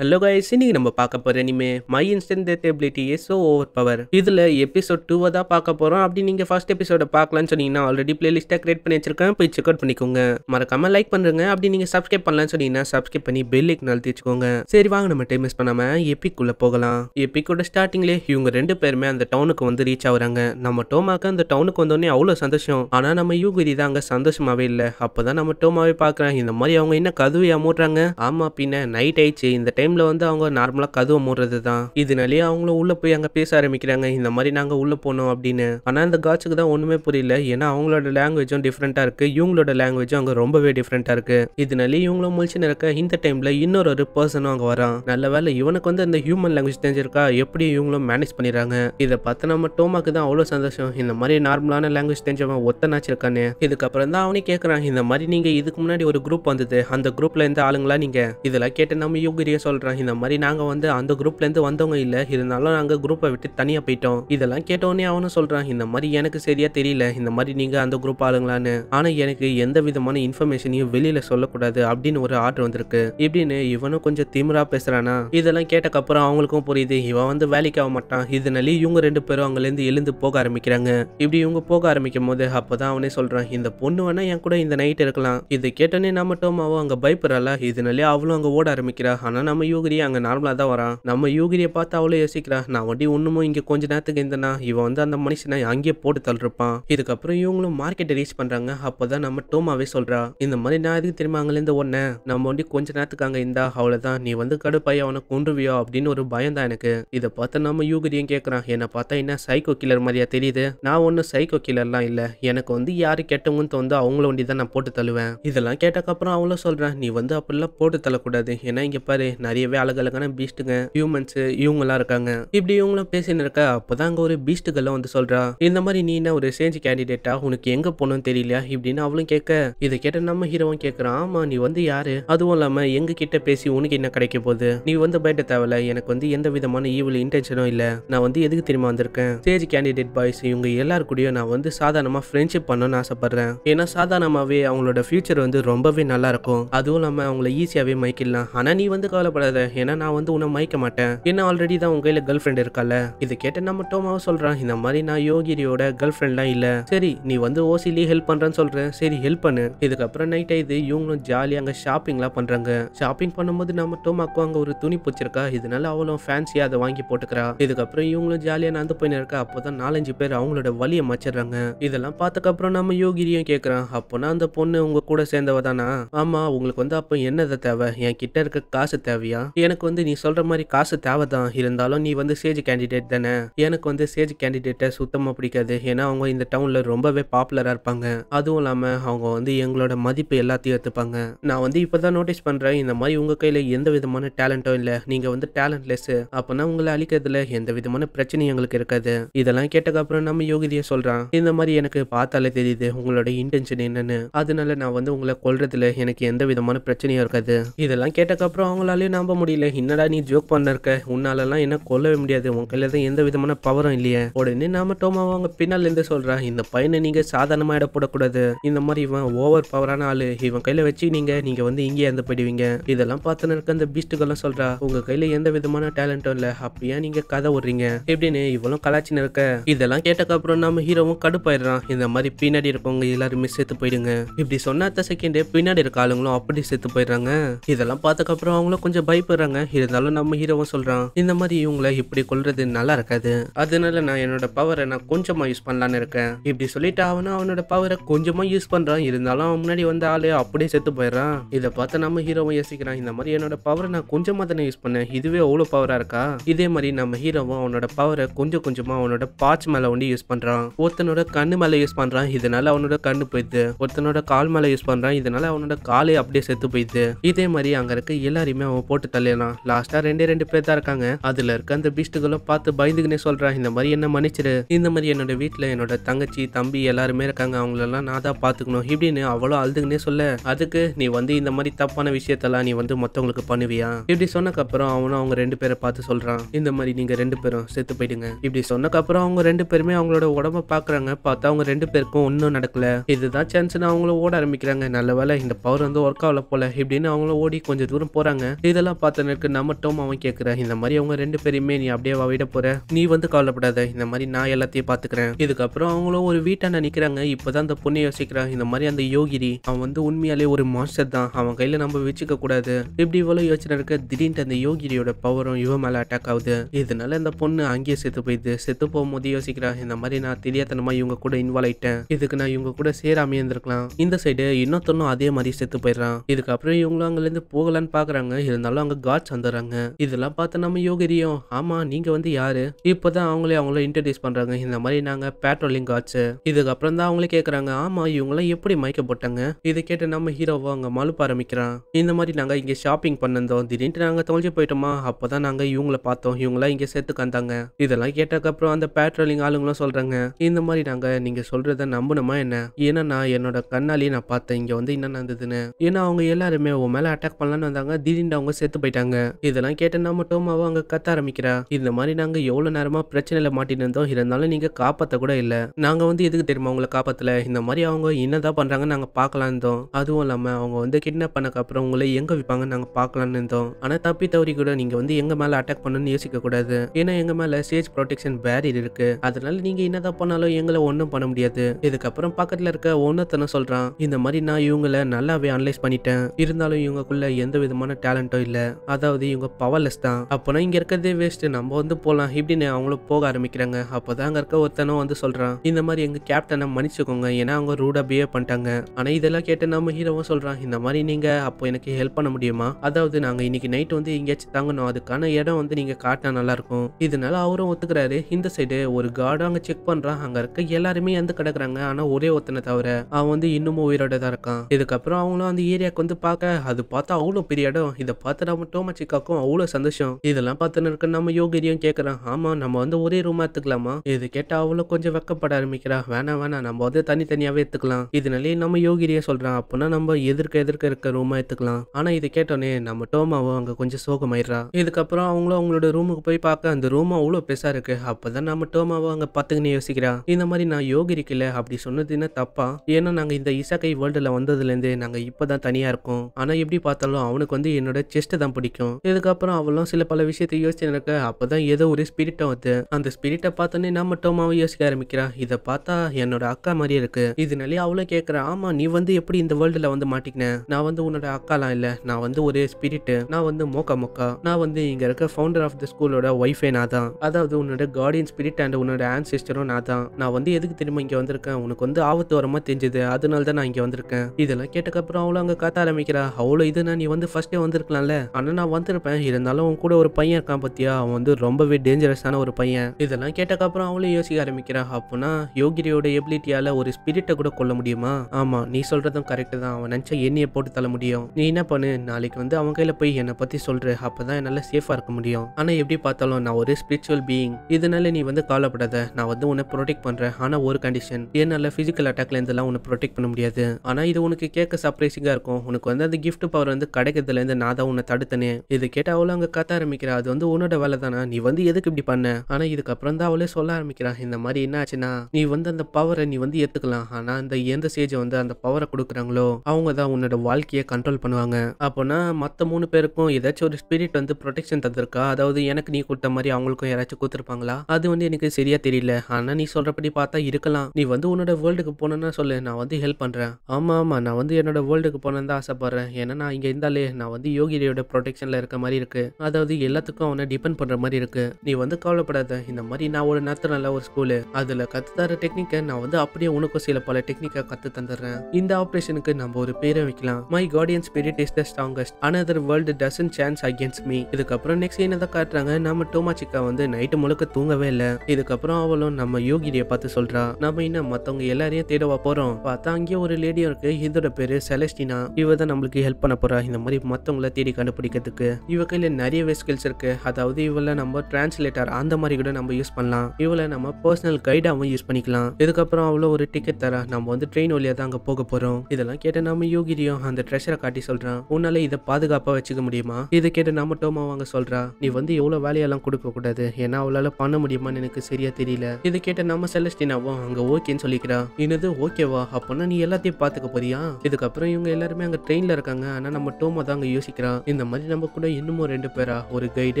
hello guys இன்னைக்கு நம்ம பார்க்க போகிற இனிமே my instant ability is so over power இதில் எபிசோட் டூவை தான் பார்க்க போகிறோம் அப்படி நீங்கள் ஃபர்ஸ்ட் எபிசோட பார்க்கலாம்னு சொன்னீங்கன்னா ஆல்ரெடி பிளேலிஸ்ட்டாக கிரியேட் பண்ணி வச்சிருக்கேன் போய் செக் அவுட் பண்ணிக்கோங்க மறக்காம லைக் பண்ணுறங்க அப்படி நீங்கள் சப்ஸ்கிரைப் பண்ணலாம்னு சொன்னீங்கன்னா சப்ஸ்கிரைப் பண்ணி பெல் லைக் நாள் தேச்சுக்கோங்க சரி வாங்க நம்ம டைம் மிஸ் பண்ணாமல் எப்பிக்குள்ளே போகலாம் எப்பிக்கோட ஸ்டார்டிங்லேயே இவங்க ரெண்டு பேருமே அந்த டவுனுக்கு வந்து ரீச் ஆகுறாங்க நம்ம டோமாக்கு அந்த டவுனுக்கு வந்தோடனே அவ்வளோ சந்தோஷம் ஆனால் நம்ம யூகிரி தான் அங்கே சந்தோஷமாகவே இல்லை அப்போ தான் நம்ம டோமாவே பார்க்குறேன் இந்த மாதிரி அவங்க என்ன கதவையாக மூடுறாங்க ஆமாம் பின்ன நைட் ஆயிடுச்சு இந்த டைம் டைம்ல வந்து அவங்க நார்மலா கதவை மூடுறது தான் இதனாலேயே அவங்களும் உள்ளே போய் அங்க பேச ஆரம்பிக்கிறாங்க இந்த மாதிரி நாங்க உள்ள போனோம் அப்படின்னு ஆனா இந்த காட்சுக்கு தான் ஒண்ணுமே புரியல ஏன்னா அவங்களோட லாங்குவேஜும் டிஃப்ரெண்டா இருக்கு இவங்களோட லாங்குவேஜும் அங்க ரொம்பவே டிஃப்ரெண்டா இருக்கு இதனாலே இவங்களும் முழிச்சுன்னு இருக்க இந்த டைம்ல இன்னொரு ஒரு பர்சனும் அங்க வரான் நல்ல வேலை இவனுக்கு வந்து அந்த ஹியூமன் லாங்குவேஜ் தெரிஞ்சிருக்கா எப்படி இவங்களும் மேனேஜ் பண்ணிடுறாங்க இதை பார்த்து நம்ம டோமாக்கு தான் அவ்வளவு சந்தோஷம் இந்த மாதிரி நார்மலான லாங்குவேஜ் தெரிஞ்சவன் ஒத்தனாச்சிருக்கானே இதுக்கப்புறம் தான் அவனே கேட்கறான் இந்த மாதிரி நீங்க இதுக்கு முன்னாடி ஒரு குரூப் வந்தது அந்த குரூப்ல இருந்த ஆளுங்களா நீங்க இதெல்லாம் கேட்டு நம்ம யோகிரியா சொல்ல சொல்கிறேன் இந்த மாதிரி நாங்கள் வந்து அந்த குரூப்லேருந்து வந்தவங்க இல்லை இருந்தாலும் நாங்கள் குரூப்பை விட்டு தனியாக போயிட்டோம் இதெல்லாம் கேட்டோடனே அவனும் சொல்கிறான் இந்த மாதிரி எனக்கு சரியாக தெரியல இந்த மாதிரி நீங்கள் அந்த குரூப் ஆளுங்களான்னு ஆனால் எனக்கு எந்த விதமான இன்ஃபர்மேஷனையும் வெளியில் சொல்லக்கூடாது அப்படின்னு ஒரு ஆர்டர் வந்திருக்கு இப்படின்னு இவனும் கொஞ்சம் திமிரா பேசுகிறானா இதெல்லாம் கேட்டக்கப்புறம் அவங்களுக்கும் புரியுது இவன் வந்து வேலைக்கு ஆக மாட்டான் இதனாலே இவங்க ரெண்டு பேரும் அங்கேருந்து எழுந்து போக ஆரம்பிக்கிறாங்க இப்படி இவங்க போக ஆரம்பிக்கும் போது அப்போ தான் அவனே சொல்கிறான் இந்த பொண்ணு வேணால் என் கூட இந்த நைட் இருக்கலாம் இதை கேட்டோன்னே நம்ம அவ அங்கே பயப்படுறாளா இதனாலே அவளும் அங்கே ஓட ஆரம்பிக்கிறா ஆனால் நம்ம யூகிரி அங்கே நார்மலாக தான் வரான் நம்ம யூகிரியை பார்த்து அவ்வளோ யோசிக்கிறா நான் வண்டி ஒன்றுமோ இங்கே கொஞ்ச நேரத்துக்கு இருந்தேனா இவன் வந்து அந்த மனுஷனை அங்கேயே போட்டு தள்ளிருப்பான் இதுக்கப்புறம் இவங்களும் மார்க்கெட்டை ரீச் பண்ணுறாங்க அப்போ தான் நம்ம டோமாவே சொல்கிறா இந்த மாதிரி நான் எதுக்கு திரும்ப அங்கேருந்து ஒன்று நம்ம வண்டி கொஞ்ச நேரத்துக்கு அங்கே இருந்தா அவ்வளோதான் நீ வந்து கடுப்பாய் அவனை கொன்றுவியோ அப்படின்னு ஒரு பயம் தான் எனக்கு இதை பார்த்து நம்ம யூகிரியும் கேட்குறான் என்னை பார்த்தா என்ன சைக்கோ கில்லர் மாதிரியா தெரியுது நான் ஒன்றும் சைக்கோ கில்லர்லாம் இல்லை எனக்கு வந்து யாரு கெட்டவங்கன்னு தோந்தோ அவங்கள வண்டி தான் நான் போட்டு தள்ளுவேன் இதெல்லாம் கேட்டக்கப்புறம் அவங்களும் சொல்கிறேன் நீ வந்து அப்படிலாம் போட்டு தள்ளக்கூடாது ஏன்னா இங்கே பாரு நிறைய நிறையவே அழகழகான பீஸ்ட்டுங்க ஹியூமன்ஸ் இவங்கெல்லாம் இருக்காங்க இப்படி இவங்களும் பேசின்னு இருக்க அப்போதான் அங்கே ஒரு பீஸ்டுகள்லாம் வந்து சொல்றா இந்த மாதிரி நீ என்ன ஒரு சேஞ்ச் கேண்டிடேட்டா உனக்கு எங்க போகணும்னு தெரியலையா இப்படின்னு அவளும் கேட்க இதை கேட்ட நம்ம ஹீரோவும் கேட்கறான் ஆமா நீ வந்து யாரு அதுவும் இல்லாம எங்க கிட்ட பேசி உனக்கு என்ன கிடைக்க போகுது நீ வந்து பயிட்ட தேவையில்ல எனக்கு வந்து எந்த விதமான ஈவில் இன்டென்ஷனும் இல்ல நான் வந்து எதுக்கு தெரியுமா வந்திருக்கேன் ஸ்டேஜ் கேண்டிடேட் பாய்ஸ் இவங்க எல்லாரு கூடயும் நான் வந்து சாதாரணமா ஃப்ரெண்ட்ஷிப் பண்ணணும்னு ஆசைப்படுறேன் ஏன்னா சாதாரணமாவே அவங்களோட ஃபியூச்சர் வந்து ரொம்பவே நல்லா இருக்கும் அதுவும் இல்லாம அவங்கள ஈஸியாவே மைக்கிடலாம் ஆனா நீ வந்து கவலைப்பட சொல்லாத ஏன்னா நான் வந்து உன்னை மயக்க மாட்டேன் என்ன ஆல்ரெடி தான் உங்க கையில கேர்ள் ஃப்ரெண்ட் இருக்கால இது கேட்ட நம்ம டோமாவும் சொல்றான் இந்த மாதிரி நான் யோகிரியோட கேர்ள் ஃப்ரெண்ட்லாம் இல்ல சரி நீ வந்து ஓசிலி ஹெல்ப் e பண்றேன்னு சொல்றேன் சரி ஹெல்ப் பண்ணு இதுக்கப்புறம் நைட் ஆயிடுது இவங்களும் ஜாலியாக அங்க ஷாப்பிங்லாம் பண்றாங்க ஷாப்பிங் பண்ணும்போது நம்ம டோமாக்கும் அங்க ஒரு துணி பிடிச்சிருக்கா இதனால அவளும் ஃபேன்சியா அதை வாங்கி போட்டுக்கிறா இதுக்கப்புறம் இவங்களும் ஜாலியா நடந்து போயின்னு இருக்கா அப்போதான் நாலஞ்சு பேர் அவங்களோட வழியை மச்சிடுறாங்க இதெல்லாம் அப்புறம் நம்ம யோகிரியும் கேட்குறான் அப்போனா அந்த பொண்ணு உங்க கூட சேர்ந்தவ தானா ஆமா உங்களுக்கு வந்து அப்போ என்னதை தேவை என் கிட்ட இருக்க காசு தேவையா சரியா எனக்கு வந்து நீ சொல்ற மாதிரி காசு தேவை தான் இருந்தாலும் நீ வந்து சேஜ் கேண்டிடேட் தானே எனக்கு வந்து சேஜ் கேண்டிடேட்டை சுத்தமாக பிடிக்காது ஏன்னா அவங்க இந்த டவுன்ல ரொம்பவே பாப்புலராக இருப்பாங்க அதுவும் இல்லாமல் அவங்க வந்து எங்களோட மதிப்பு எல்லாத்தையும் எடுத்துப்பாங்க நான் வந்து இப்போதான் நோட்டீஸ் பண்ணுறேன் இந்த மாதிரி உங்கள் கையில் எந்த விதமான டேலண்ட்டும் இல்லை நீங்கள் வந்து டேலண்ட்லெஸ் அப்பனா உங்களை அழிக்கிறதுல எந்த விதமான பிரச்சனையும் எங்களுக்கு இருக்காது இதெல்லாம் கேட்டக்கப்புறம் நம்ம யோகிதியை சொல்கிறான் இந்த மாதிரி எனக்கு பார்த்தாலே தெரியுது உங்களோட இன்டென்ஷன் என்னன்னு அதனால நான் வந்து உங்களை கொள்றதுல எனக்கு எந்த விதமான பிரச்சனையும் இருக்காது இதெல்லாம் கேட்டக்கப்புறம் அவங்களாலேயும் நான் நம்ப முடியல என்னடா நீ ஜோக் பண்ணிருக்க உன்னாலலாம் என்ன கொல்லவே முடியாது உன் கையில தான் எந்த விதமான பவரும் இல்லையே உடனே நாம டோமா அவங்க பின்னால இருந்து சொல்றான் இந்த பையனை நீங்க சாதாரணமா இட போடக்கூடாது இந்த மாதிரி இவன் ஓவர் பவரான ஆளு இவன் கையில வச்சு நீங்க நீங்க வந்து இங்கே இருந்து போயிடுவீங்க இதெல்லாம் பார்த்து இருக்க அந்த பீஸ்டுக்கெல்லாம் சொல்றா உங்க கையில எந்த விதமான டேலண்டும் இல்ல அப்படியா நீங்க கதை விடுறீங்க எப்படின்னு இவ்வளவு கலாச்சின்னு இருக்க இதெல்லாம் கேட்டக்கு அப்புறம் நம்ம ஹீரோவும் கடுப்பாயிடுறான் இந்த மாதிரி பின்னாடி இருக்கவங்க எல்லாருமே சேர்த்து போயிடுங்க இப்படி சொன்னாத்த செகண்டே செகண்ட் பின்னாடி இருக்க ஆளுங்களும் அப்படி செத்து போயிடுறாங்க இதெல்லாம் பார்த்தக்கப்புறம் அவங்களும் கொஞ்சம் பயப்படுறாங்க இருந்தாலும் நம்ம ஹீரோவும் சொல்றான் இந்த மாதிரி இவங்களை இப்படி கொள்றது நல்லா இருக்காது அதனால நான் என்னோட பவரை நான் கொஞ்சமா யூஸ் பண்ணலான்னு இருக்கேன் இப்படி சொல்லிட்டு அவனும் அவனோட பவரை கொஞ்சமா யூஸ் பண்றான் இருந்தாலும் அவன் முன்னாடி வந்த ஆளு அப்படியே செத்து போயிடறான் இதை பார்த்து நம்ம ஹீரோவும் யோசிக்கிறான் இந்த மாதிரி என்னோட பவரை நான் கொஞ்சமா தானே யூஸ் பண்ணேன் இதுவே அவ்வளோ பவரா இருக்கா இதே மாதிரி நம்ம ஹீரோவும் அவனோட பவரை கொஞ்சம் கொஞ்சமா அவனோட பாட்ச் மேல ஒண்டி யூஸ் பண்றான் ஒருத்தனோட கண்ணு மேல யூஸ் பண்றான் இதனால அவனோட கண்ணு போயிடுது ஒருத்தனோட கால் மேல யூஸ் பண்றான் இதனால அவனோட காலே அப்படியே செத்து போயிடுது இதே மாதிரி அங்க இருக்க எல்லாரையுமே அவன் போட்டு தள்ளலாம் லாஸ்டா ரெண்டே ரெண்டு பேர் தான் இருக்காங்க அதுல இருக்க அந்த பீஸ்டுகளும் பார்த்து பயந்துக்குன்னே சொல்றான் இந்த மாதிரி என்ன மன்னிச்சிரு இந்த மாதிரி என்னோட வீட்டுல என்னோட தங்கச்சி தம்பி எல்லாருமே இருக்காங்க அவங்களெல்லாம் நான் தான் பாத்துக்கணும் இப்படின்னு அவ்வளவு அழுதுக்குன்னே சொல்ல அதுக்கு நீ வந்து இந்த மாதிரி தப்பான விஷயத்தெல்லாம் நீ வந்து மத்தவங்களுக்கு பண்ணுவியா இப்படி சொன்னக்கு அப்புறம் அவனும் அவங்க ரெண்டு பேரை பார்த்து சொல்றான் இந்த மாதிரி நீங்க ரெண்டு பேரும் செத்து போயிடுங்க இப்படி சொன்னக்கு அப்புறம் அவங்க ரெண்டு பேருமே அவங்களோட உடம்ப பாக்குறாங்க பார்த்தா அவங்க ரெண்டு பேருக்கும் ஒன்னும் நடக்கல இதுதான் சான்ஸ்னு அவங்களும் ஓட ஆரம்பிக்கிறாங்க நல்ல வேலை இந்த பவர் வந்து ஒர்க் ஆகல போல இப்படின்னு அவங்களும் ஓடி கொஞ்சம் தூரம் போறாங்க இதெல்லாம் இதெல்லாம் நம்ம நம்மட்டும் அவன் கேட்கிறேன் இந்த மாதிரி அவங்க ரெண்டு பேரையுமே நீ அப்படியே விட போற நீ வந்து கவலைப்படாத இந்த மாதிரி நான் எல்லாத்தையும் பாத்துக்கிறேன் இதுக்கப்புறம் அவங்களும் ஒரு வீட்டை நிற்கிறாங்க இப்போதான் அந்த பொண்ணு யோசிக்கிறான் இந்த மாதிரி அந்த யோகிரி அவன் வந்து உண்மையாலே ஒரு மாஸ்டர் தான் அவன் கையில் நம்ம வச்சுக்க கூடாது இப்படி இவ்வளோ யோசனை இருக்க திடீர்னு அந்த யோகிரியோட பவரும் இவன் மேலே அட்டாக் ஆகுது இதனால இந்த பொண்ணு அங்கேயே செத்து போயிடுது செத்து போகும்போது யோசிக்கிறான் இந்த மாதிரி நான் தெரியாதனமா இவங்க கூட இன்வால்வ் ஆயிட்டேன் இதுக்கு நான் இவங்க கூட சேராமே இருந்திருக்கலாம் இந்த சைடு இன்னொருத்தனும் அதே மாதிரி செத்து போயிடுறான் இதுக்கப்புறம் இவங்களும் அங்கிருந்து போகலான்னு பாக்குறாங்க இருந்தாலும் இருந்தாலும் அங்க காட்ஸ் வந்துடுறாங்க இதெல்லாம் பார்த்து நம்ம யோகிரியும் ஆமா நீங்க வந்து யாரு இப்பதான் அவங்களே அவங்கள இன்ட்ரடியூஸ் பண்றாங்க இந்த மாதிரி நாங்க பேட்ரோலிங் காட்ஸ் இதுக்கப்புறம் தான் அவங்களே கேட்கறாங்க ஆமா இவங்களாம் எப்படி மயக்க போட்டாங்க இதை கேட்டு நம்ம ஹீரோவா அங்க மலுப்ப ஆரம்பிக்கிறான் இந்த மாதிரி நாங்க இங்க ஷாப்பிங் பண்ணிருந்தோம் திடீர்னு நாங்க தொலைஞ்சு போயிட்டோமா அப்பதான் நாங்க இவங்கள பார்த்தோம் எல்லாம் இங்க செத்துக்காந்தாங்க இதெல்லாம் கேட்டதுக்கப்புறம் அந்த பேட்ரோலிங் ஆளுங்களும் சொல்றாங்க இந்த மாதிரி நாங்க நீங்க சொல்றத நம்பணுமா என்ன ஏன்னா நான் என்னோட கண்ணாலேயே நான் பார்த்தேன் இங்க வந்து என்ன நடந்ததுன்னு ஏன்னா அவங்க எல்லாருமே உன் மேல அட்டாக் பண்ணலான்னு வந்தாங்க திடீர்னு அவங்க செத்து போயிட்டாங்க இதெல்லாம் கேட்டேன்னா மட்டும் அவ அங்க கத்த ஆரம்பிக்கிறா இந்த மாதிரி நாங்க எவ்வளவு நேரமா பிரச்சனையில மாட்டின்னு இருந்தோம் இருந்தாலும் நீங்க காப்பாத்த கூட இல்ல நாங்க வந்து எதுக்கு தெரியுமா உங்களை காப்பாத்தல இந்த மாதிரி அவங்க என்னதான் பண்றாங்கன்னு நாங்க பாக்கலாம் இருந்தோம் அதுவும் இல்லாம அவங்க வந்து கிட்னாப் பண்ணக்கு அப்புறம் உங்களை எங்க விற்பாங்கன்னு நாங்க பாக்கலாம்னு இருந்தோம் ஆனா தப்பி தவறி கூட நீங்க வந்து எங்க மேல அட்டாக் பண்ணணும்னு யோசிக்க கூடாது ஏன்னா எங்க மேல ஸ்டேஜ் ப்ரொடெக்ஷன் பேரியர் இருக்கு அதனால நீங்க என்னதான் பண்ணாலும் எங்களை ஒன்றும் பண்ண முடியாது இதுக்கப்புறம் பக்கத்துல இருக்க ஒன்னத்தனை சொல்றான் இந்த மாதிரி நான் இவங்களை நல்லாவே அனலைஸ் பண்ணிட்டேன் இருந்தாலும் இவங்களுக்குள்ள எந்த விதமான டேலண்டோ இல்ல இல்லை அதாவது இவங்க பவர்லெஸ் தான் அப்போனா இங்கே இருக்கிறதே வேஸ்ட்டு நம்ம வந்து போகலாம் இப்படின்னு அவங்களும் போக ஆரம்பிக்கிறாங்க அப்போதான் அங்க அங்கே இருக்க ஒருத்தனும் வந்து சொல்கிறான் இந்த மாதிரி எங்கள் கேப்டனை மன்னிச்சுக்கோங்க ஏன்னா அவங்க ரூடா பிஹேவ் பண்ணிட்டாங்க ஆனால் இதெல்லாம் கேட்டு நம்ம ஹீரோவும் சொல்கிறான் இந்த மாதிரி நீங்கள் அப்போ எனக்கு ஹெல்ப் பண்ண முடியுமா அதாவது நாங்கள் இன்னைக்கு நைட் வந்து எங்கேயாச்சும் தங்கணும் அதுக்கான இடம் வந்து நீங்கள் காட்டினா நல்லாயிருக்கும் இதனால அவரும் ஒத்துக்கிறாரு இந்த சைடு ஒரு கார்டு அங்கே செக் பண்ணுறான் அங்கே இருக்க எல்லாருமே வந்து கிடக்குறாங்க ஆனால் ஒரே ஒருத்தனை தவிர அவன் வந்து இன்னமும் உயிரோட தான் இருக்கான் இதுக்கப்புறம் அவங்களும் அந்த ஏரியாவுக்கு வந்து பார்க்க அது பார்த்தா அவ்வளோ பெரிய இடம் இதை பார்த்து சந்திராவும் டோமச்சிக்காக்கும் அவ்வளவு சந்தோஷம் இதெல்லாம் பார்த்துன்னு இருக்க நம்ம யோகிரியும் கேட்கறான் ஆமா நம்ம வந்து ஒரே ரூம் எடுத்துக்கலாமா இது கேட்டா அவ்வளவு கொஞ்சம் வெக்கப்பட ஆரம்பிக்கிறா வேணாம் வேணாம் நம்ம வந்து தனித்தனியாவே எடுத்துக்கலாம் இதனாலேயே நம்ம யோகிரியா சொல்றான் அப்படின்னா நம்ம எதிர்க்க எதிர்க்க இருக்க ரூம் எடுத்துக்கலாம் ஆனா இது கேட்டோன்னே நம்ம டோமாவும் அங்க கொஞ்சம் சோகமாயிடுறா இதுக்கப்புறம் அவங்களும் அவங்களோட ரூமுக்கு போய் பார்க்க அந்த ரூம் அவ்வளவு பெருசா இருக்கு அப்பதான் நம்ம டோமாவும் அங்க பாத்துக்கணும் யோசிக்கிறா இந்த மாதிரி நான் யோகிரிக்கல அப்படி சொன்னதுன்னா தப்பா ஏன்னா நாங்க இந்த இசக்கை வேர்ல்டுல வந்ததுல இருந்து நாங்க இப்பதான் தனியா இருக்கோம் ஆனா எப்படி பார்த்தாலும் அவனுக்கு வந்து என்னோட செஸ்ட் பாட்டு தான் பிடிக்கும் இதுக்கப்புறம் அவளும் சில பல விஷயத்தை யோசிச்சு அப்பதான் ஏதோ ஒரு ஸ்பிரிட்டை வந்து அந்த ஸ்பிரிட்டை பார்த்தோன்னே நம்ம டோமாவும் யோசிக்க ஆரம்பிக்கிறான் இதை பார்த்தா என்னோட அக்கா மாதிரியே இருக்கு இதனாலே அவளும் கேட்கறா ஆமா நீ வந்து எப்படி இந்த வேர்ல்டுல வந்து மாட்டிக்கினேன் நான் வந்து உன்னோட அக்காலாம் இல்ல நான் வந்து ஒரு ஸ்பிரிட்டு நான் வந்து மோக்கா மொக்கா நான் வந்து இங்க இருக்க ஃபவுண்டர் ஆஃப் த ஸ்கூலோட ஒய்ஃபே நான் தான் அதாவது உன்னோட கார்டியன் ஸ்பிரிட் அண்ட் உன்னோட ஆன்சிஸ்டரும் நான் தான் நான் வந்து எதுக்கு திரும்ப இங்க வந்திருக்கேன் உனக்கு வந்து ஆபத்து வரமா தெரிஞ்சது அதனால தான் நான் இங்க வந்திருக்கேன் இதெல்லாம் கேட்டக்கப்புறம் அவளும் அங்க காத்த ஆரம்பிக்கிறா அவ்வளோ இதுனா நீ வந்து ஃபர்ஸ்டே வந்திருக்கலாம்ல ஆனால் நான் வந்திருப்பேன் இருந்தாலும் உன் கூட ஒரு பையன் இருக்கான் பத்தியா அவன் வந்து ரொம்பவே டேஞ்சரஸான ஒரு பையன் இதெல்லாம் கேட்டக்கப்புறம் அவளும் யோசிக்க ஆரம்பிக்கிறான் அப்படின்னா யோகிரியோட எபிலிட்டியால ஒரு ஸ்பிரிட்டை கூட கொள்ள முடியுமா ஆமா நீ சொல்றதும் கரெக்ட் தான் அவன் நினைச்சா எண்ணியை போட்டு தள்ள முடியும் நீ என்ன பண்ணு நாளைக்கு வந்து அவன் கையில போய் என்னை பத்தி சொல்ற அப்பதான் என்னால சேஃபா இருக்க முடியும் ஆனா எப்படி பார்த்தாலும் நான் ஒரு ஸ்பிரிச்சுவல் பீயிங் இதனால நீ வந்து காலப்படாத நான் வந்து உன்னை ப்ரொடெக்ட் பண்றேன் ஆனா ஒரு கண்டிஷன் என்னால பிசிக்கல் அட்டாக்ல இருந்தெல்லாம் உன்னை ப்ரொடெக்ட் பண்ண முடியாது ஆனா இது உனக்கு கேட்க சர்ப்ரைசிங்கா இருக்கும் உனக்கு வந்து அந்த கிஃப்ட் பவர் வந்து கிடைக்கிறதுல இருந்து நான் தான் உன்னை நான் தடுத்தனே இது கேட்டு அவளும் அங்கே கத்த ஆரம்பிக்கிறா அது வந்து உன்னோட வேலை தானே நீ வந்து எதுக்கு இப்படி பண்ண ஆனால் இதுக்கப்புறம் தான் அவளே சொல்ல ஆரம்பிக்கிறான் இந்த மாதிரி என்ன ஆச்சுன்னா நீ வந்து அந்த பவரை நீ வந்து ஏற்றுக்கலாம் ஆனால் அந்த எந்த ஸ்டேஜை வந்து அந்த பவரை கொடுக்குறாங்களோ அவங்க தான் உன்னோட வாழ்க்கையை கண்ட்ரோல் பண்ணுவாங்க அப்போனா மற்ற மூணு பேருக்கும் ஏதாச்சும் ஒரு ஸ்பிரிட் வந்து ப்ரொடெக்ஷன் தந்திருக்கா அதாவது எனக்கு நீ கொடுத்த மாதிரி அவங்களுக்கும் யாராச்சும் கொடுத்துருப்பாங்களா அது வந்து எனக்கு சரியா தெரியல ஆனால் நீ சொல்கிறபடி பார்த்தா இருக்கலாம் நீ வந்து உன்னோட வேர்ல்டுக்கு போனேன்னா சொல்லு நான் வந்து ஹெல்ப் பண்ணுறேன் ஆமாம் ஆமாம் நான் வந்து என்னோட வேர்ல்டுக்கு போனேன்னு தான் ஆசைப்படுறேன் ஏன்னா நான் இங்கே இருந்தாலே நான் வந்து யோகியோட அவனோட ப்ரொடெக்ஷன்ல இருக்க மாதிரி இருக்கு அதாவது எல்லாத்துக்கும் அவனை டிபெண்ட் பண்ற மாதிரி இருக்கு நீ வந்து கவலைப்படாத இந்த மாதிரி நான் ஒரு நல்ல ஒரு ஸ்கூலு அதில் கத்து தர டெக்னிக்கை நான் வந்து அப்படியே உனக்கும் சில பல டெக்னிக்கா கத்து தந்துடுறேன் இந்த ஆப்ரேஷனுக்கு நம்ம ஒரு பேரை வைக்கலாம் my guardian spirit is the strongest another world doesn't chance against me இதுக்கப்புறம் நெக்ஸ்ட் என்னதான் காட்டுறாங்க நம்ம டோமாச்சிக்கா வந்து நைட்டு முழுக்க தூங்கவே இல்லை இதுக்கப்புறம் அவளும் நம்ம யோகினிய பார்த்து சொல்றா நம்ம இன்னும் மத்தவங்க எல்லாரையும் தேடவா போறோம் பார்த்தா அங்கேயே ஒரு லேடியும் இருக்கு இதோட பேரு செலஸ்டினா இவ தான் நம்மளுக்கு ஹெல்ப் பண்ண போறா இந்த மாதிரி மத்தவங்கள தேடி கண்டுபிடிக்கிறதுக்கு இவ கையில நிறையவே ஸ்கில்ஸ் இருக்கு அதாவது இவள நம்ம டிரான்ஸ்லேட்டர் அந்த மாதிரி கூட நம்ம யூஸ் பண்ணலாம் இவளை நம்ம பர்சனல் கைடாவும் யூஸ் பண்ணிக்கலாம் இதுக்கப்புறம் அவ்வளோ ஒரு டிக்கெட் தர நம்ம வந்து ட்ரெயின் வழியா தான் அங்க போக போறோம் இதெல்லாம் கேட்ட நம்ம யோகிரியும் அந்த ட்ரெஷரை காட்டி சொல்றான் உன்னால இதை பாதுகாப்பா வச்சுக்க முடியுமா இதை கேட்டு நம்ம டோமா வாங்க சொல்றா நீ வந்து எவ்வளவு வேலையெல்லாம் கொடுக்க கூடாது ஏன்னா அவளால பண்ண முடியுமான்னு எனக்கு சரியா தெரியல இதை கேட்ட நம்ம செலஸ்டினாவும் அங்க ஓகேன்னு சொல்லிக்கிறா என்னது ஓகேவா அப்போனா நீ எல்லாத்தையும் பாத்துக்க போறியா இதுக்கப்புறம் இவங்க எல்லாருமே அங்க ட்ரெயின்ல இருக்காங்க ஆனா நம்ம டோமா தான் அங்க யோசிக்கிறான் இந்த மாதிரி நம்ம கூட இன்னமும் ரெண்டு பேரா ஒரு கைடு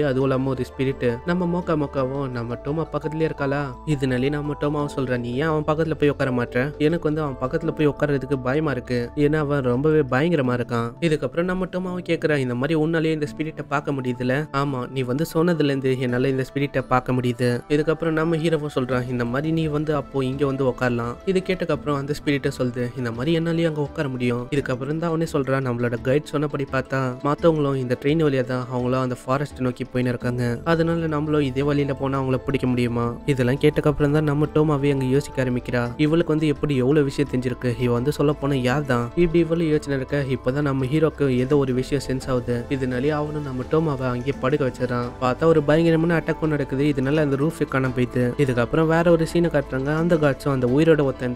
அதுவும் இல்லாமல் ஒரு ஸ்பிரிட்டு நம்ம மோக்கா மோக்காவும் நம்ம டோமா பக்கத்துலேயே இருக்காளா இதனாலே நம்ம டோமாவும் சொல்கிறேன் நீ ஏன் அவன் பக்கத்தில் போய் உட்கார மாட்டேன் எனக்கு வந்து அவன் பக்கத்தில் போய் உட்காரதுக்கு பயமா இருக்கு ஏன்னா அவன் ரொம்பவே பயங்கரமா இருக்கான் இதுக்கப்புறம் நம்ம டோமாவும் கேட்குறான் இந்த மாதிரி உன்னாலே இந்த ஸ்பிரிட்டை பார்க்க முடியுதுல ஆமா நீ வந்து சொன்னதுலேருந்து என்னால் இந்த ஸ்பிரிட்டை பார்க்க முடியுது இதுக்கப்புறம் நம்ம ஹீரோவும் சொல்கிறான் இந்த மாதிரி நீ வந்து அப்போ இங்கே வந்து உட்காரலாம் இது கேட்டக்கப்புறம் அந்த ஸ்பிரிட்டை சொல்லுது இந்த மாதிரி என்னாலேயும் அங்கே உட்கார முடியும் இதுக்கப்புறம் தான் அவனே சொல்கிறான் நம்மளோட கைட் சொன்னபடி பார்த்தா மற்றவங்களோட அவங்களும் இந்த ட்ரெயின் வழியாக தான் அவங்களும் அந்த ஃபாரஸ்ட் நோக்கி போயின்னு இருக்காங்க அதனால நம்மளும் இதே வழியில் போனால் அவங்கள பிடிக்க முடியுமா இதெல்லாம் கேட்டக்கப்புறம் தான் நம்ம டோமாவே அங்கே யோசிக்க ஆரம்பிக்கிறா இவளுக்கு வந்து எப்படி எவ்வளோ விஷயம் தெரிஞ்சிருக்கு இவ வந்து சொல்ல போனால் யார் தான் இப்படி இவ்வளோ யோசனை இருக்க இப்போதான் நம்ம ஹீரோக்கு ஏதோ ஒரு விஷயம் சென்ஸ் ஆகுது இதனாலே அவனும் நம்ம டோமாவை அங்கேயே படுக்க வச்சிடறான் பார்த்தா ஒரு பயங்கரமான அட்டாக்கும் நடக்குது இதனால அந்த ரூஃப் காணாம போயிட்டு இதுக்கப்புறம் வேற ஒரு சீனை காட்டுறாங்க அந்த காட்சும் அந்த உயிரோட ஒருத்தன்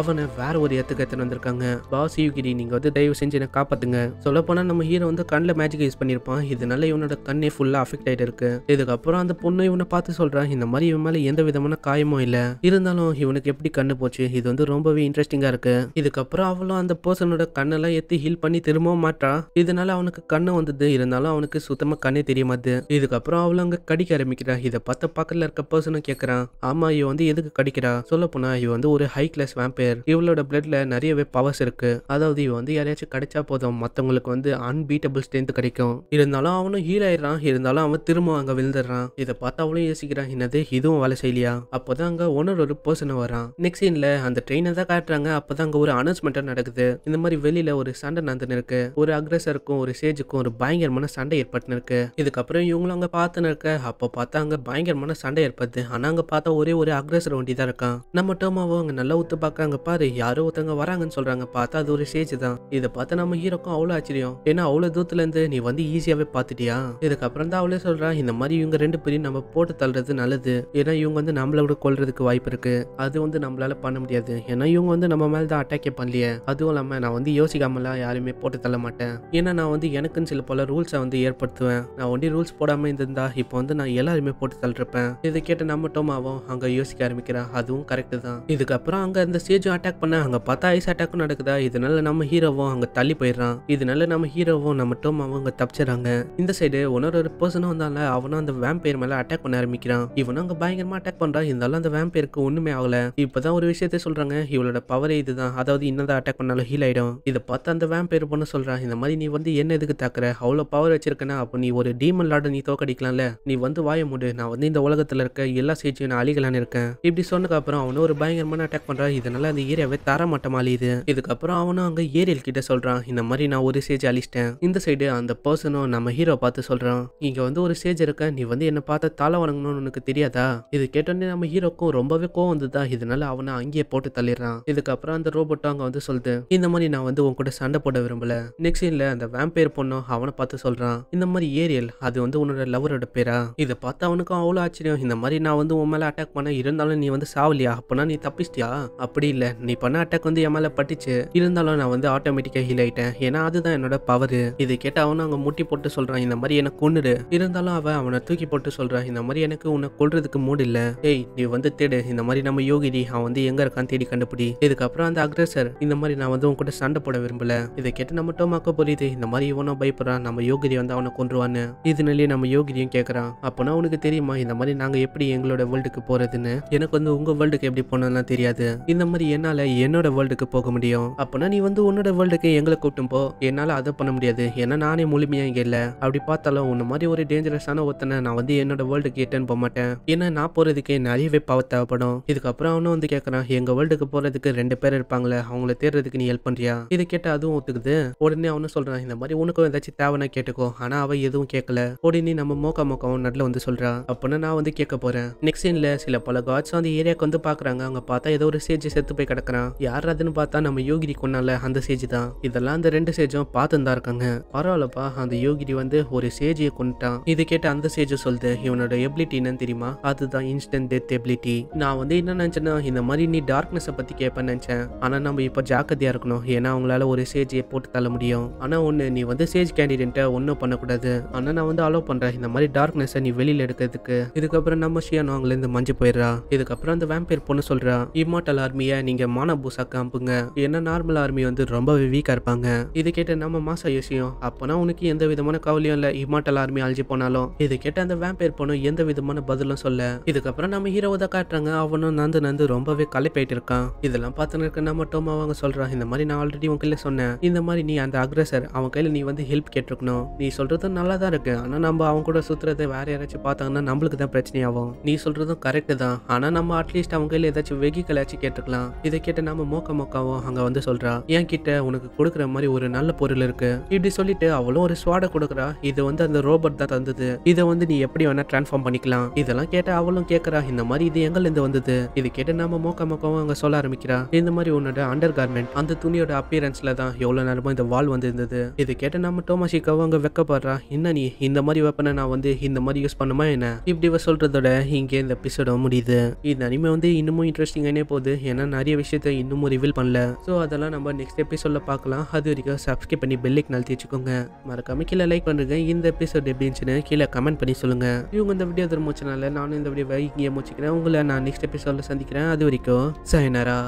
அவனை வேற ஒரு இடத்துக்கு எத்தனை வந்திருக்காங்க பாஸ் யூகிரி நீங்க வந்து தயவு செஞ்சு என்ன காப்பாத்துங்க சொல்ல போனா நம்ம ஹீரோ வந்து கண்ணில் மேஜ் மேஜிக் யூஸ் பண்ணியிருப்பான் இதனால இவனோட கண்ணே ஃபுல்லா அஃபெக்ட் ஆகிட்டு இருக்கு இதுக்கப்புறம் அந்த பொண்ணு இவனை பார்த்து சொல்றான் இந்த மாதிரி இவன் மேல எந்த விதமான காயமும் இல்ல இருந்தாலும் இவனுக்கு எப்படி கண்ணு போச்சு இது வந்து ரொம்பவே இன்ட்ரெஸ்டிங்கா இருக்கு இதுக்கப்புறம் அவளும் அந்த பர்சனோட கண்ணெல்லாம் ஏத்தி ஹீல் பண்ணி திரும்பவும் மாட்டான் இதனால அவனுக்கு கண்ணு வந்தது இருந்தாலும் அவனுக்கு சுத்தமா கண்ணே தெரிய மாட்டுது இதுக்கப்புறம் அவளும் அங்க கடிக்க ஆரம்பிக்கிறான் இதை பார்த்த பக்கத்துல இருக்க பர்சனும் கேக்குறான் ஆமா இவன் வந்து எதுக்கு கடிக்கிறா சொல்ல போனா இவன் வந்து ஒரு ஹை கிளாஸ் வேம்பையர் இவளோட பிளட்ல நிறையவே பவர்ஸ் இருக்கு அதாவது இவன் வந்து யாரையாச்சும் கிடைச்சா போதும் மத்தவங்களுக்கு வந்து அன்பீட்டபிள் ஸ்ட்ரென்த் கிடைக்கும் இருந்தாலும் அவனும் ஹீல் ஆயிடுறான் இருந்தாலும் அவன் திரும்ப அங்க விழுந்துடுறான் இதை பார்த்து அவளும் யோசிக்கிறான் என்னது இதுவும் வேலை செய்யலையா அப்போதான் அங்க ஓனர் ஒரு பர்சன் வரான் நெக்ஸ்ட் சீன்ல அந்த ட்ரெயினை தான் காட்டுறாங்க அப்பதான் அங்க ஒரு அனௌன்ஸ்மெண்ட் நடக்குது இந்த மாதிரி வெளியில ஒரு சண்டை நடந்துன்னு இருக்கு ஒரு அக்ரஸருக்கும் ஒரு சேஜுக்கும் ஒரு பயங்கரமான சண்டை ஏற்பட்டு இருக்கு இதுக்கப்புறம் இவங்களும் அங்க பார்த்துன்னு இருக்க அப்போ பார்த்தா அங்க பயங்கரமான சண்டை ஏற்படுது ஆனா அங்க பார்த்தா ஒரே ஒரு அக்ரஸர் வண்டி தான் இருக்கான் நம்ம டோமாவும் அங்க நல்லா ஒத்து பாக்குறாங்க பாரு யாரோ ஒருத்தவங்க வராங்கன்னு சொல்றாங்க பார்த்தா அது ஒரு சேஜ் தான் இதை பார்த்து நம்ம ஹீரோக்கும் அவ்வளோ ஆச்சரியம் ஏன்னா அவ்வளோ தூரத்துல இருந்து நீ வந்து ஈஸியாவே பார்த்துட்டியா இதுக்கப்புறம் தான் அவளே சொல்றா இந்த மாதிரி இவங்க ரெண்டு பேரையும் நம்ம போட்டு தள்ளுறது நல்லது ஏன்னா இவங்க வந்து நம்மள விட கொள்றதுக்கு வாய்ப்பு இருக்கு அது வந்து நம்மளால பண்ண முடியாது ஏன்னா இவங்க வந்து நம்ம மேல தான் அட்டாக்கே பண்ணலையே அதுவும் இல்லாம நான் வந்து யோசிக்காமலாம் யாருமே போட்டு தள்ள மாட்டேன் ஏன்னா நான் வந்து எனக்குன்னு சில போல ரூல்ஸை வந்து ஏற்படுத்துவேன் நான் ஒண்டி ரூல்ஸ் போடாம இருந்திருந்தா இப்போ வந்து நான் எல்லாருமே போட்டு தள்ளிருப்பேன் இதை கேட்டு நம்ம டோமாவும் அங்க யோசிக்க ஆரம்பிக்கிறான் அதுவும் கரெக்ட் தான் இதுக்கப்புறம் அங்க அந்த ஸ்டேஜும் அட்டாக் பண்ண அங்க பார்த்தா ஐஸ் அட்டாக்கும் நடக்குதா இதனால நம்ம ஹீரோவும் அங்க தள்ளி போயிடுறான் இதனால நம்ம ஹீரோவும் நம்ம டோமா அவங்க தப்பிச்சிடறாங்க இந்த சைடு ஒன்னொரு ஒரு பர்சனும் வந்தால அவனும் அந்த வேம்பயர் மேல அட்டாக் பண்ண ஆரம்பிக்கிறான் இவனும் அங்க பயங்கரமா அட்டாக் பண்றான் இருந்தாலும் அந்த வேம்பயருக்கு ஒண்ணுமே ஆகல இப்பதான் ஒரு விஷயத்த சொல்றாங்க இவளோட பவரே இதுதான் அதாவது என்னதான் அட்டாக் பண்ணாலும் ஹீல் ஆயிடும் இதை பார்த்து அந்த வேம்பயர் பொண்ணு சொல்றான் இந்த மாதிரி நீ வந்து என்ன எதுக்கு தாக்குற அவ்வளோ பவர் வச்சிருக்கனா அப்போ நீ ஒரு டீமன் லாட நீ தோக்கடிக்கலாம்ல நீ வந்து வாய முடு நான் வந்து இந்த உலகத்துல இருக்க எல்லா சேச்சியும் நான் அழிகலான்னு இருக்கேன் இப்படி சொன்னதுக்கு அப்புறம் அவனும் ஒரு பயங்கரமான அட்டாக் பண்றான் இதனால அந்த ஏரியாவே தரமட்டம் அழியுது இதுக்கப்புறம் அவனும் அங்க ஏரியல் கிட்ட சொல்றான் இந்த மாதிரி நான் ஒரு சேஜ் அழிச்சிட்டேன் இந்த சைடு அந்த பர்சனும் நம்ம ஹீரோ பார்த்து சொல்கிறான் இங்கே வந்து ஒரு ஸ்டேஜ் இருக்க நீ வந்து என்னை பார்த்து தலை வணங்கணும்னு உனக்கு தெரியாதா இது கேட்டோன்னே நம்ம ஹீரோக்கும் ரொம்பவே கோவம் வந்துதா இதனால அவனை அங்கேயே போட்டு தள்ளிடுறான் இதுக்கப்புறம் அந்த ரோபோட்டும் அங்கே வந்து சொல்லுது இந்த மாதிரி நான் வந்து உன் கூட சண்டை போட விரும்பல நெக்ஸ்ட் சீனில் அந்த வேம்பேர் பொண்ணும் அவனை பார்த்து சொல்கிறான் இந்த மாதிரி ஏரியல் அது வந்து உன்னோட லவரோட பேரா இதை பார்த்து அவனுக்கும் அவ்வளோ ஆச்சரியம் இந்த மாதிரி நான் வந்து உன் மேலே அட்டாக் பண்ண இருந்தாலும் நீ வந்து சாவலியா அப்பனா நீ தப்பிச்சிட்டியா அப்படி இல்லை நீ பண்ண அட்டாக் வந்து என் மேலே பட்டுச்சு இருந்தாலும் நான் வந்து ஆட்டோமேட்டிக்காக ஹீல் ஆயிட்டேன் ஏன்னா அதுதான் என்னோட பவர் இது கேட்டால் அவனும் அங்கே முட்டி போட்டு சொல்கிறான் இந்த மாதிரி எனக்கு கொண்டுடு இருந்தாலும் அவன் அவனை தூக்கி போட்டு சொல்கிறான் இந்த மாதிரி எனக்கு உன்னை கொள்றதுக்கு மூடு இல்லை ஏய் நீ வந்து தேடு இந்த மாதிரி நம்ம யோகிதி அவன் வந்து எங்கே இருக்கான்னு தேடி கண்டுபிடி இதுக்கப்புறம் அந்த அக்ரஸர் இந்த மாதிரி நான் வந்து உன் கூட சண்டை போட விரும்பல இதை கேட்டு நம்ம டோமாக்க புரியுது இந்த மாதிரி இவனும் பயப்படுறான் நம்ம யோகிதி வந்து அவனை கொன்றுவான்னு இதனாலேயே நம்ம யோகிரியும் கேட்குறான் அப்போனா உனக்கு தெரியுமா இந்த மாதிரி நாங்கள் எப்படி எங்களோட வேர்ல்டுக்கு போகிறதுன்னு எனக்கு வந்து உங்கள் வேர்ல்டுக்கு எப்படி போனோம்லாம் தெரியாது இந்த மாதிரி என்னால் என்னோட வேர்ல்டுக்கு போக முடியும் அப்போனா நீ வந்து உன்னோட வேர்ல்டுக்கு எங்களை கூட்டும் போ என்னால் அதை பண்ண முடியாது ஏன்னா நான் நானே முழுமையாக இங்கே இல்லை அப்படி பார்த்தாலும் உன்ன மாதிரி ஒரு டேஞ்சரஸான ஒருத்தனை நான் வந்து என்னோட வேர்ல்டு எட்டேன்னு போக மாட்டேன் ஏன்னா நான் போகிறதுக்கு நிறையவே பவர் தேவைப்படும் இதுக்கப்புறம் அவனும் வந்து கேட்குறான் எங்கள் வேர்ல்டுக்கு போகிறதுக்கு ரெண்டு பேர் இருப்பாங்களே அவங்கள தேடுறதுக்கு நீ ஹெல்ப் பண்ணுறியா இதை கேட்டால் அதுவும் ஒத்துக்குது உடனே அவனும் சொல்கிறான் இந்த மாதிரி உனக்கும் ஏதாச்சும் தேவைன்னா கேட்டுக்கோ ஆனால் அவன் எதுவும் கேட்கல உடனே நம்ம மோக்கா மோக்காவும் நடுல வந்து சொல்கிறான் அப்படின்னா நான் வந்து கேட்க போகிறேன் நெக்ஸ்ட் சீனில் சில பல காட்ஸ் அந்த ஏரியாவுக்கு வந்து பார்க்குறாங்க அவங்க பார்த்தா ஏதோ ஒரு சேஜ் செத்து போய் கிடக்குறான் யார் அதுன்னு பார்த்தா நம்ம யோகிரி கொண்டால அந்த சேஜ் தான் இதெல்லாம் அந்த ரெண்டு சேஜும் பார்த்து தான் இருக்காங்க பரவாயில்ல போகிறப்ப அந்த யோகிரி வந்து ஒரு சேஜியை கொண்டுட்டான் இது கேட்டு அந்த சேஜ சொல்லுது இவனோட எபிலிட்டி என்னன்னு தெரியுமா அதுதான் இன்ஸ்டன்ட் டெத் எபிலிட்டி நான் வந்து என்ன நினச்சேன்னா இந்த மாதிரி நீ டார்க்னஸ் பற்றி கேட்ப நினைச்சேன் ஆனால் நம்ம இப்போ ஜாக்கிரதையாக இருக்கணும் ஏன்னா அவங்களால ஒரு சேஜியை போட்டு தள்ள முடியும் ஆனால் ஒன்று நீ வந்து சேஜ் கேண்டிடேட்டை ஒன்றும் பண்ணக்கூடாது ஆனால் நான் வந்து அலோவ் பண்ணுறேன் இந்த மாதிரி டார்க்னஸ் நீ வெளியில் எடுக்கிறதுக்கு இதுக்கப்புறம் நம்ம ஷியானோ இருந்து மஞ்சு போயிடுறா இதுக்கப்புறம் அந்த வேம்பியர் பொண்ணு சொல்கிறா இம்மாட்டல் ஆர்மியை நீங்கள் மானபூசாக்கு அனுப்புங்க ஏன்னா நார்மல் ஆர்மி வந்து ரொம்பவே வீக்காக இருப்பாங்க இது கேட்டு நம்ம மாசா யோசியும் அப்பனா உனக்கு எந்த விதமான கவலையும் இல்லை இமாட்டல் ஆர்மி அழிஞ்சு போனாலும் இது கேட்ட அந்த வேம்பேர் போனோம் எந்த விதமான பதிலும் சொல்ல இதுக்கப்புறம் நம்ம ஹீரோ தான் காட்டுறாங்க அவனும் நந்து நந்து ரொம்பவே கலைப்பாயிட்டு இருக்கான் இதெல்லாம் பார்த்துன்னு இருக்க நம்ம டோமா அவங்க சொல்றான் இந்த மாதிரி நான் ஆல்ரெடி உன் கையில சொன்னேன் இந்த மாதிரி நீ அந்த அக்ரஸர் அவன் கையில நீ வந்து ஹெல்ப் கேட்டிருக்கணும் நீ சொல்றது நல்லா தான் இருக்கு ஆனா நம்ம அவன் கூட சுத்துறதை வேற யாராச்சும் பார்த்தாங்கன்னா நம்மளுக்கு தான் பிரச்சனையாகும் நீ சொல்றதும் கரெக்ட் தான் ஆனா நம்ம அட்லீஸ்ட் அவங்க கையில ஏதாச்சும் வெகிக்கலாச்சும் கேட்டுக்கலாம் இதை கேட்ட நம்ம மோக்க மோக்காவும் அங்க வந்து சொல்றா என் கிட்ட உனக்கு கொடுக்குற மாதிரி ஒரு நல்ல பொருள் இருக்கு இப்படி சொல்லிட்டு அவ அவளும் ஒரு ஸ்வாடை கொடுக்குறா இது வந்து அந்த ரோபோட் தான் தந்தது இதை வந்து நீ எப்படி வேணா டிரான்ஸ்ஃபார்ம் பண்ணிக்கலாம் இதெல்லாம் கேட்ட அவளும் கேட்கறா இந்த மாதிரி இது இருந்து வந்தது இது கேட்டு நாம மோக்க மோக்கம் அங்க சொல்ல ஆரம்பிக்கிறா இந்த மாதிரி உன்னோட அண்டர் கார்மெண்ட் அந்த துணியோட அப்பியரன்ஸ்ல தான் எவ்வளவு நேரமும் இந்த வால் வந்து இருந்தது இது கேட்ட நாம டோமாஷிக்காவும் அங்க வெக்கப்படுறா என்ன நீ இந்த மாதிரி வெப்பனை நான் வந்து இந்த மாதிரி யூஸ் பண்ணுமா என்ன இப்படி சொல்றதோட இங்கே இந்த எபிசோட முடியுது இந்த அனிமே வந்து இன்னமும் ஆனே போகுது ஏன்னா நிறைய விஷயத்த இன்னமும் ரிவீல் பண்ணல ஸோ அதெல்லாம் நம்ம நெக்ஸ்ட் எபிசோட்ல பார்க்கலாம் அது வரைக்கும் சப்ஸ்கிரைப் பண்ணி பெல்லைக்கு நல்த்தி வச்சுக்கோங்க மறக்காம கீழே லைக் பண்ணுங்க இந்த எபிசோட் எப்படி இருந்துச்சுன்னு கீழே கமெண்ட் பண்ணி சொல்லுங்கள் இவங்க இந்த வீடியோ திரும்ப மூச்சனால நானும் இந்த வீடியோ இங்கேயே மூச்சிக்கிறேன் உங்களை நான் நெக்ஸ்ட் எபிசோட சந்திக்கிறேன் அது வரைக்கும் சயனரா